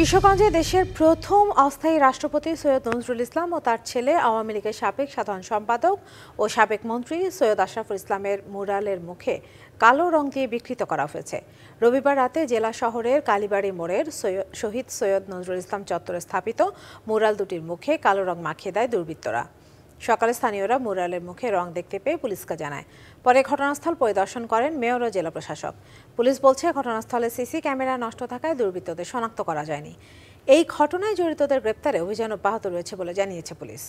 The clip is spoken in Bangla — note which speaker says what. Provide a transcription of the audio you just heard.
Speaker 1: কিশোরগঞ্জে দেশের প্রথম অস্থায়ী রাষ্ট্রপতি সৈয়দ নজরুল ইসলাম ও তার ছেলে আওয়ামী লীগের সাবেক সাধারণ সম্পাদক ও সাবেক মন্ত্রী সৈয়দ আশরাফুল ইসলামের মুরালের মুখে কালো রং দিয়ে বিকৃত করা হয়েছে রবিবার রাতে জেলা শহরের কালীবাড়ি মোড়ের শহীদ সৈয়দ নজরুল ইসলাম চত্বরে স্থাপিত মুরাল দুটির মুখে কালো রং মাখিয়ে দেয় দুর্বৃত্তরা সকালে স্থানীয়রা মুরালের মুখে রং দেখতে পেয়ে পুলিশকে জানায় পরে ঘটনাস্থল পরিদর্শন করেন মেয়র ও জেলা প্রশাসক পুলিশ বলছে ঘটনাস্থলে সিসি ক্যামেরা নষ্ট থাকায় দুর্বৃত্তদের শনাক্ত করা যায়নি এই ঘটনায় জড়িতদের গ্রেপ্তারে অভিযান অব্যাহত রয়েছে বলে জানিয়েছে পুলিশ